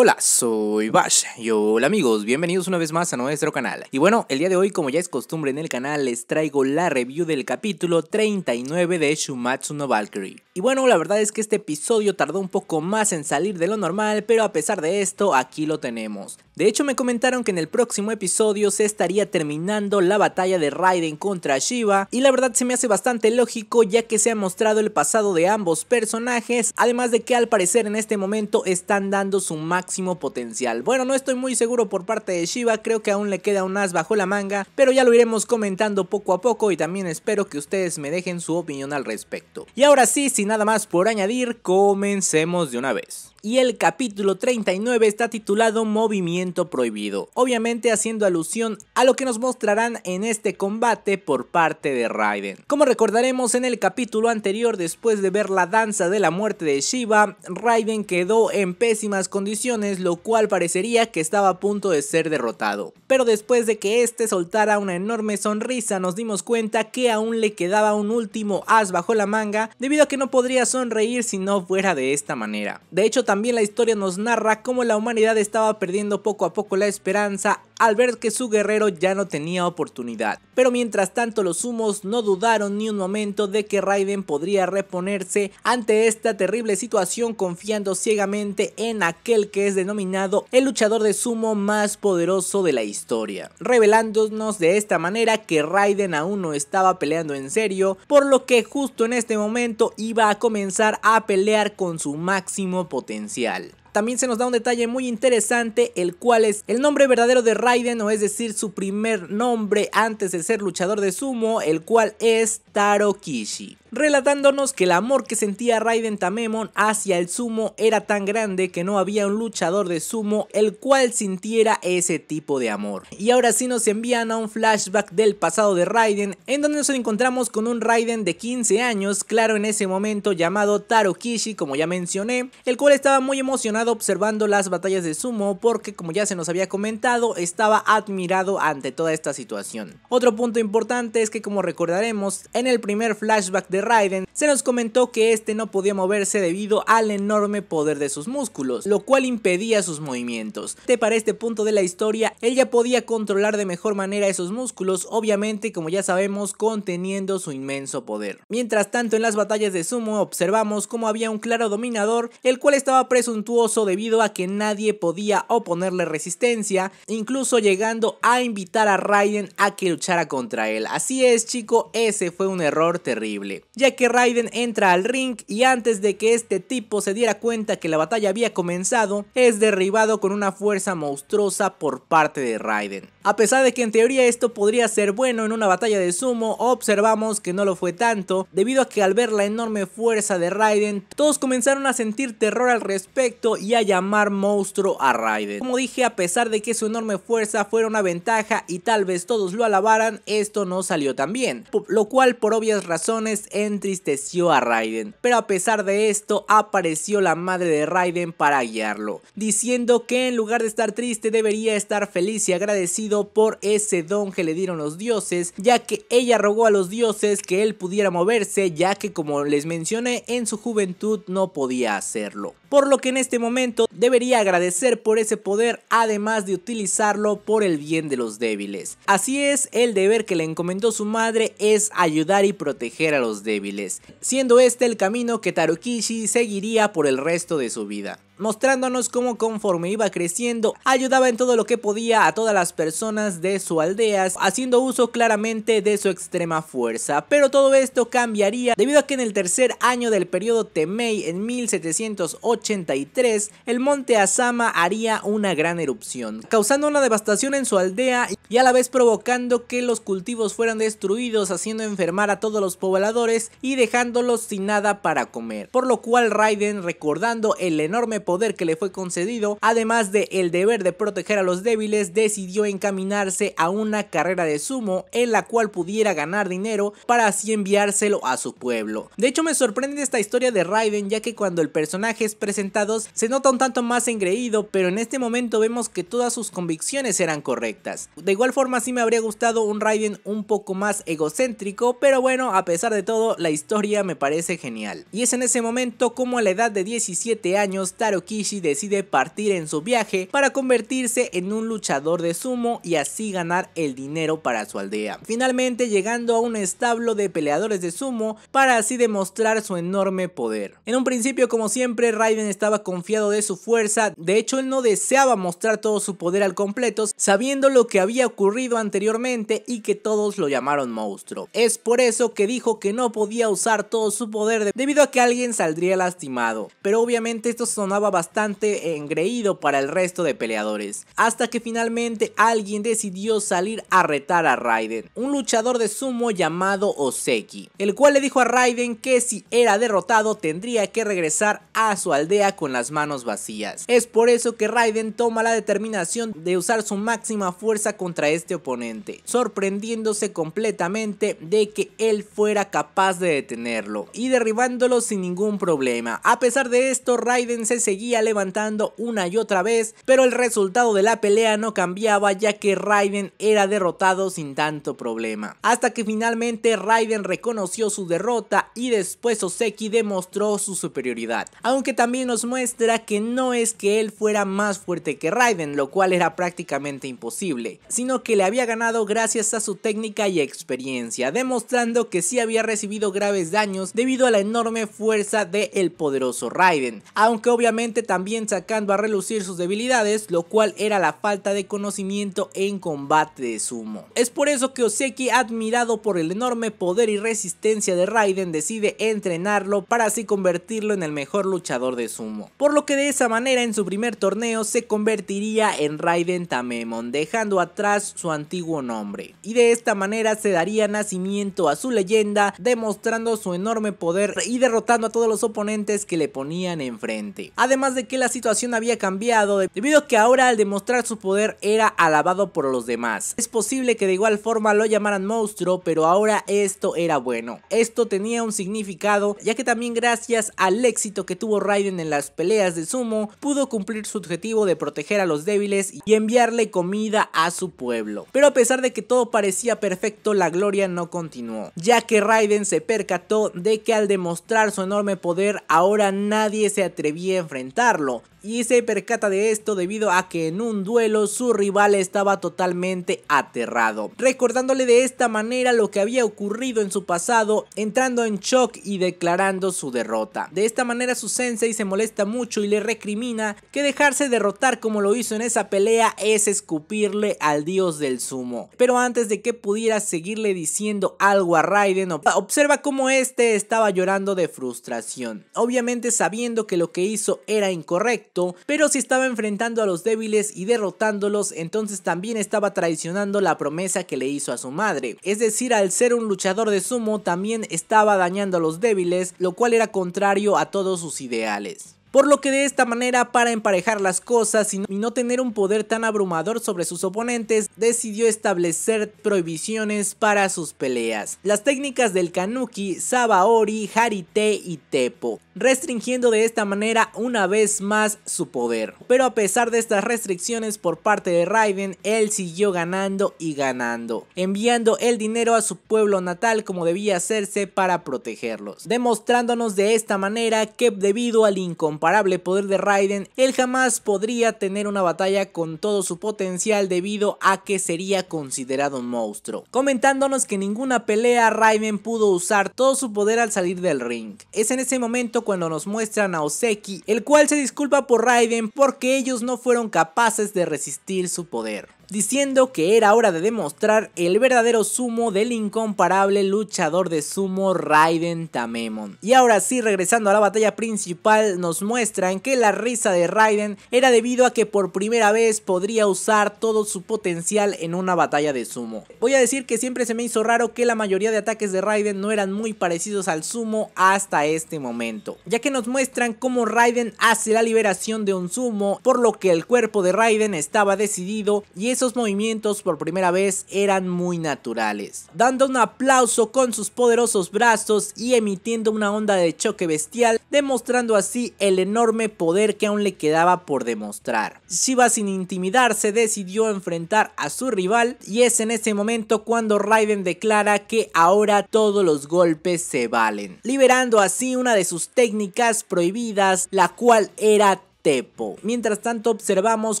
Hola, soy Bash y hola amigos, bienvenidos una vez más a nuestro canal. Y bueno, el día de hoy, como ya es costumbre en el canal, les traigo la review del capítulo 39 de Shumatsu no Valkyrie. Y bueno, la verdad es que este episodio tardó un poco más en salir de lo normal, pero a pesar de esto, aquí lo tenemos. De hecho, me comentaron que en el próximo episodio se estaría terminando la batalla de Raiden contra Shiva, y la verdad se me hace bastante lógico ya que se ha mostrado el pasado de ambos personajes, además de que al parecer en este momento están dando su máximo máximo potencial. Bueno, no estoy muy seguro por parte de Shiva, creo que aún le queda un as bajo la manga, pero ya lo iremos comentando poco a poco y también espero que ustedes me dejen su opinión al respecto. Y ahora sí, sin nada más por añadir, comencemos de una vez y el capítulo 39 está titulado Movimiento Prohibido, obviamente haciendo alusión a lo que nos mostrarán en este combate por parte de Raiden. Como recordaremos en el capítulo anterior, después de ver la danza de la muerte de Shiva, Raiden quedó en pésimas condiciones, lo cual parecería que estaba a punto de ser derrotado. Pero después de que este soltara una enorme sonrisa, nos dimos cuenta que aún le quedaba un último as bajo la manga, debido a que no podría sonreír si no fuera de esta manera. De hecho, también también la historia nos narra cómo la humanidad estaba perdiendo poco a poco la esperanza al ver que su guerrero ya no tenía oportunidad. Pero mientras tanto los sumos no dudaron ni un momento de que Raiden podría reponerse ante esta terrible situación confiando ciegamente en aquel que es denominado el luchador de sumo más poderoso de la historia, revelándonos de esta manera que Raiden aún no estaba peleando en serio, por lo que justo en este momento iba a comenzar a pelear con su máximo potencial también se nos da un detalle muy interesante, el cual es el nombre verdadero de Raiden, o es decir, su primer nombre antes de ser luchador de sumo, el cual es Taro Kishi relatándonos que el amor que sentía Raiden Tamemon hacia el sumo era tan grande que no había un luchador de sumo el cual sintiera ese tipo de amor. Y ahora sí nos envían a un flashback del pasado de Raiden, en donde nos encontramos con un Raiden de 15 años, claro en ese momento llamado Taro Kishi como ya mencioné, el cual estaba muy emocionado observando las batallas de sumo porque como ya se nos había comentado estaba admirado ante toda esta situación. Otro punto importante es que como recordaremos en el primer flashback de Raiden se nos comentó que este no podía moverse debido al enorme poder de sus músculos, lo cual impedía sus movimientos. Para este punto de la historia ella podía controlar de mejor manera esos músculos, obviamente como ya sabemos conteniendo su inmenso poder. Mientras tanto en las batallas de sumo observamos como había un claro dominador el cual estaba presuntuoso debido a que nadie podía oponerle resistencia, incluso llegando a invitar a Raiden a que luchara contra él. Así es chico, ese fue un error terrible, ya que Raiden entra al ring y antes de que este tipo se diera cuenta que la batalla había comenzado, es derribado con una fuerza monstruosa por parte de Raiden. A pesar de que en teoría esto podría ser bueno en una batalla de sumo, observamos que no lo fue tanto, debido a que al ver la enorme fuerza de Raiden, todos comenzaron a sentir terror al respecto y a llamar monstruo a Raiden. Como dije, a pesar de que su enorme fuerza fuera una ventaja y tal vez todos lo alabaran, esto no salió tan bien, lo cual por obvias razones entristeció a Raiden. Pero a pesar de esto, apareció la madre de Raiden para guiarlo, diciendo que en lugar de estar triste debería estar feliz y agradecido por ese don que le dieron los dioses, ya que ella rogó a los dioses que él pudiera moverse, ya que como les mencioné, en su juventud no podía hacerlo. Por lo que en este momento debería agradecer por ese poder, además de utilizarlo por el bien de los débiles. Así es, el deber que le encomendó su madre es ayudar y proteger a los débiles, siendo este el camino que Tarukishi seguiría por el resto de su vida mostrándonos cómo conforme iba creciendo, ayudaba en todo lo que podía a todas las personas de su aldea, haciendo uso claramente de su extrema fuerza. Pero todo esto cambiaría debido a que en el tercer año del periodo Temei, en 1783, el monte Asama haría una gran erupción, causando una devastación en su aldea y a la vez provocando que los cultivos fueran destruidos, haciendo enfermar a todos los pobladores y dejándolos sin nada para comer. Por lo cual Raiden, recordando el enorme poder que le fue concedido, además de el deber de proteger a los débiles, decidió encaminarse a una carrera de sumo en la cual pudiera ganar dinero para así enviárselo a su pueblo. De hecho me sorprende esta historia de Raiden ya que cuando el personaje es presentado se nota un tanto más engreído, pero en este momento vemos que todas sus convicciones eran correctas. De igual forma sí me habría gustado un Raiden un poco más egocéntrico, pero bueno, a pesar de todo la historia me parece genial. Y es en ese momento como a la edad de 17 años Taro Kishi decide partir en su viaje para convertirse en un luchador de sumo y así ganar el dinero para su aldea. Finalmente llegando a un establo de peleadores de sumo para así demostrar su enorme poder. En un principio como siempre Raiden estaba confiado de su fuerza, de hecho él no deseaba mostrar todo su poder al completo sabiendo lo que había ocurrido anteriormente y que todos lo llamaron monstruo. Es por eso que dijo que no podía usar todo su poder debido a que alguien saldría lastimado, pero obviamente esto sonaba bastante engreído para el resto de peleadores, hasta que finalmente alguien decidió salir a retar a Raiden, un luchador de sumo llamado Oseki, el cual le dijo a Raiden que si era derrotado tendría que regresar a su aldea con las manos vacías. Es por eso que Raiden toma la determinación de usar su máxima fuerza contra este oponente, sorprendiéndose completamente de que él fuera capaz de detenerlo y derribándolo sin ningún problema. A pesar de esto, Raiden se seguía seguía levantando una y otra vez, pero el resultado de la pelea no cambiaba ya que Raiden era derrotado sin tanto problema. Hasta que finalmente Raiden reconoció su derrota y después Oseki demostró su superioridad. Aunque también nos muestra que no es que él fuera más fuerte que Raiden, lo cual era prácticamente imposible, sino que le había ganado gracias a su técnica y experiencia, demostrando que sí había recibido graves daños debido a la enorme fuerza del el poderoso Raiden, aunque obviamente también sacando a relucir sus debilidades, lo cual era la falta de conocimiento en combate de sumo. Es por eso que Oseki, admirado por el enorme poder y resistencia de Raiden, decide entrenarlo para así convertirlo en el mejor luchador de sumo. Por lo que de esa manera en su primer torneo se convertiría en Raiden Tamemon, dejando atrás su antiguo nombre. Y de esta manera se daría nacimiento a su leyenda, demostrando su enorme poder y derrotando a todos los oponentes que le ponían enfrente además de que la situación había cambiado debido a que ahora al demostrar su poder era alabado por los demás. Es posible que de igual forma lo llamaran monstruo, pero ahora esto era bueno. Esto tenía un significado, ya que también gracias al éxito que tuvo Raiden en las peleas de sumo, pudo cumplir su objetivo de proteger a los débiles y enviarle comida a su pueblo. Pero a pesar de que todo parecía perfecto, la gloria no continuó, ya que Raiden se percató de que al demostrar su enorme poder, ahora nadie se atrevía a enfrentar comentarlo y se percata de esto debido a que en un duelo su rival estaba totalmente aterrado, recordándole de esta manera lo que había ocurrido en su pasado, entrando en shock y declarando su derrota. De esta manera su sensei se molesta mucho y le recrimina que dejarse derrotar como lo hizo en esa pelea es escupirle al dios del sumo. Pero antes de que pudiera seguirle diciendo algo a Raiden, observa cómo este estaba llorando de frustración, obviamente sabiendo que lo que hizo era incorrecto pero si estaba enfrentando a los débiles y derrotándolos, entonces también estaba traicionando la promesa que le hizo a su madre. Es decir, al ser un luchador de sumo, también estaba dañando a los débiles, lo cual era contrario a todos sus ideales. Por lo que de esta manera, para emparejar las cosas y no tener un poder tan abrumador sobre sus oponentes, decidió establecer prohibiciones para sus peleas. Las técnicas del Kanuki, Sabaori, Harite y Tepo, restringiendo de esta manera una vez más su poder. Pero a pesar de estas restricciones por parte de Raiden, él siguió ganando y ganando, enviando el dinero a su pueblo natal como debía hacerse para protegerlos, demostrándonos de esta manera que debido al incomparable poder de Raiden, él jamás podría tener una batalla con todo su potencial debido a que sería considerado un monstruo. Comentándonos que en ninguna pelea Raiden pudo usar todo su poder al salir del ring. Es en ese momento cuando nos muestran a Oseki, el cual se disculpa por Raiden porque ellos no fueron capaces de resistir su poder diciendo que era hora de demostrar el verdadero sumo del incomparable luchador de sumo Raiden Tamemon. Y ahora sí, regresando a la batalla principal, nos muestran que la risa de Raiden era debido a que por primera vez podría usar todo su potencial en una batalla de sumo. Voy a decir que siempre se me hizo raro que la mayoría de ataques de Raiden no eran muy parecidos al sumo hasta este momento, ya que nos muestran cómo Raiden hace la liberación de un sumo, por lo que el cuerpo de Raiden estaba decidido y es esos movimientos por primera vez eran muy naturales, dando un aplauso con sus poderosos brazos y emitiendo una onda de choque bestial, demostrando así el enorme poder que aún le quedaba por demostrar. Shiva sin intimidarse decidió enfrentar a su rival y es en ese momento cuando Raiden declara que ahora todos los golpes se valen, liberando así una de sus técnicas prohibidas, la cual era Tepo. Mientras tanto observamos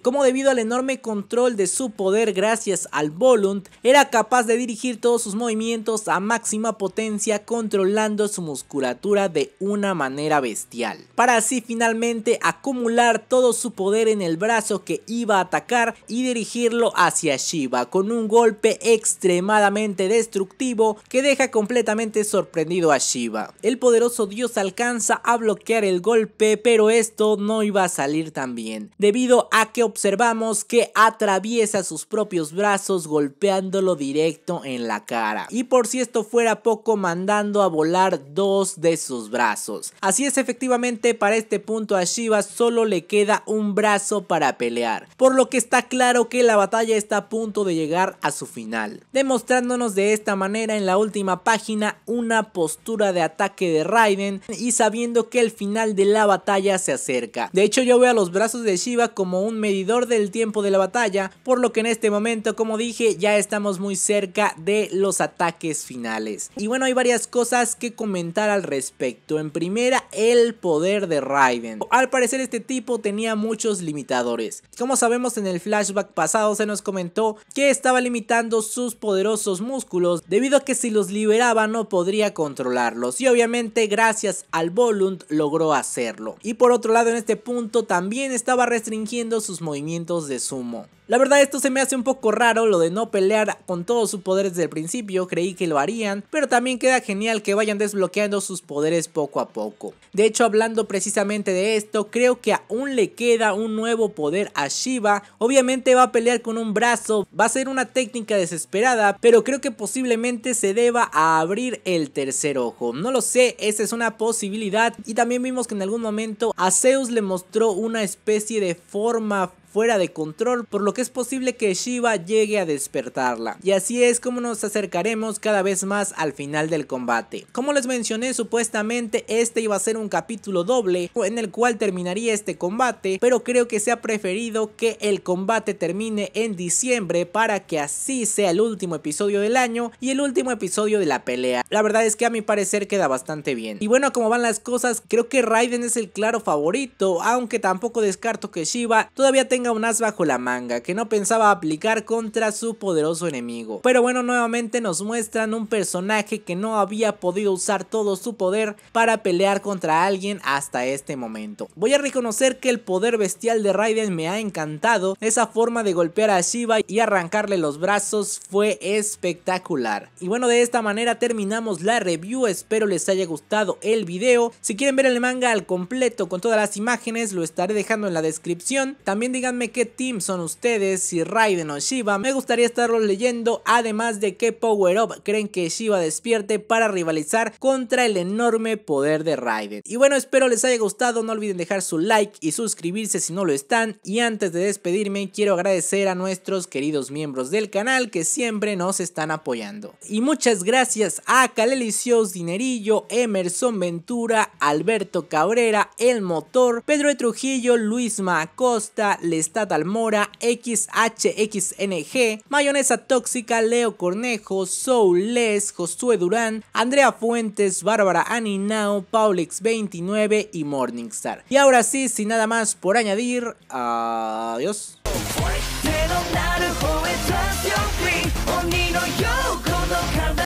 cómo debido al enorme control de su poder gracias al Volunt, era capaz de dirigir todos sus movimientos a máxima potencia controlando su musculatura de una manera bestial. Para así finalmente acumular todo su poder en el brazo que iba a atacar y dirigirlo hacia Shiva con un golpe extremadamente destructivo que deja completamente sorprendido a Shiva. El poderoso dios alcanza a bloquear el golpe pero esto no iba a salir también debido a que observamos que atraviesa sus propios brazos golpeándolo directo en la cara. Y por si esto fuera poco, mandando a volar dos de sus brazos. Así es, efectivamente, para este punto a Shiva solo le queda un brazo para pelear, por lo que está claro que la batalla está a punto de llegar a su final, demostrándonos de esta manera en la última página una postura de ataque de Raiden y sabiendo que el final de la batalla se acerca. De hecho, yo veo a los brazos de Shiva como un medidor del tiempo de la batalla, por lo que en este momento, como dije, ya estamos muy cerca de los ataques finales. Y bueno, hay varias cosas que comentar al respecto. En primera, el poder de Raiden. Al parecer este tipo tenía muchos limitadores. Como sabemos en el flashback pasado se nos comentó que estaba limitando sus poderosos músculos debido a que si los liberaba no podría controlarlos y obviamente gracias al Volunt logró hacerlo. Y por otro lado en este punto también estaba restringiendo sus movimientos de sumo. La verdad esto se me hace un poco raro lo de no pelear con todos sus poderes desde el principio, creí que lo harían, pero también queda genial que vayan desbloqueando sus poderes poco a poco. De hecho hablando precisamente de esto, creo que aún le queda un nuevo poder a Shiva, obviamente va a pelear con un brazo, va a ser una técnica desesperada, pero creo que posiblemente se deba a abrir el tercer ojo, no lo sé, esa es una posibilidad y también vimos que en algún momento a Zeus le mostró una especie de forma fuera de control, por lo que es posible que Shiva llegue a despertarla. Y así es como nos acercaremos cada vez más al final del combate. Como les mencioné, supuestamente este iba a ser un capítulo doble en el cual terminaría este combate, pero creo que se ha preferido que el combate termine en diciembre para que así sea el último episodio del año y el último episodio de la pelea. La verdad es que a mi parecer queda bastante bien. Y bueno, como van las cosas, creo que Raiden es el claro favorito, aunque tampoco descarto que Shiva todavía tenga un as bajo la manga que no pensaba aplicar contra su poderoso enemigo. Pero bueno, nuevamente nos muestran un personaje que no había podido usar todo su poder para pelear contra alguien hasta este momento. Voy a reconocer que el poder bestial de Raiden me ha encantado, esa forma de golpear a Shiva y arrancarle los brazos fue espectacular. Y bueno, de esta manera terminamos la review, espero les haya gustado el video. Si quieren ver el manga al completo con todas las imágenes, lo estaré dejando en la descripción. También digan qué team son ustedes, si Raiden o Shiva. Me gustaría estarlos leyendo, además de qué Power Up creen que Shiva despierte para rivalizar contra el enorme poder de Raiden. Y bueno, espero les haya gustado, no olviden dejar su like y suscribirse si no lo están. Y antes de despedirme, quiero agradecer a nuestros queridos miembros del canal que siempre nos están apoyando. Y muchas gracias a Calelicios Dinerillo, Emerson Ventura, Alberto Cabrera, El Motor, Pedro de Trujillo, Luis Macosta, Estatal Mora, XHXNG, Mayonesa Tóxica, Leo Cornejo, Soul Les, Josué Durán, Andrea Fuentes, Bárbara Aninao, Paulix 29 y Morningstar. Y ahora sí, sin nada más por añadir, adiós.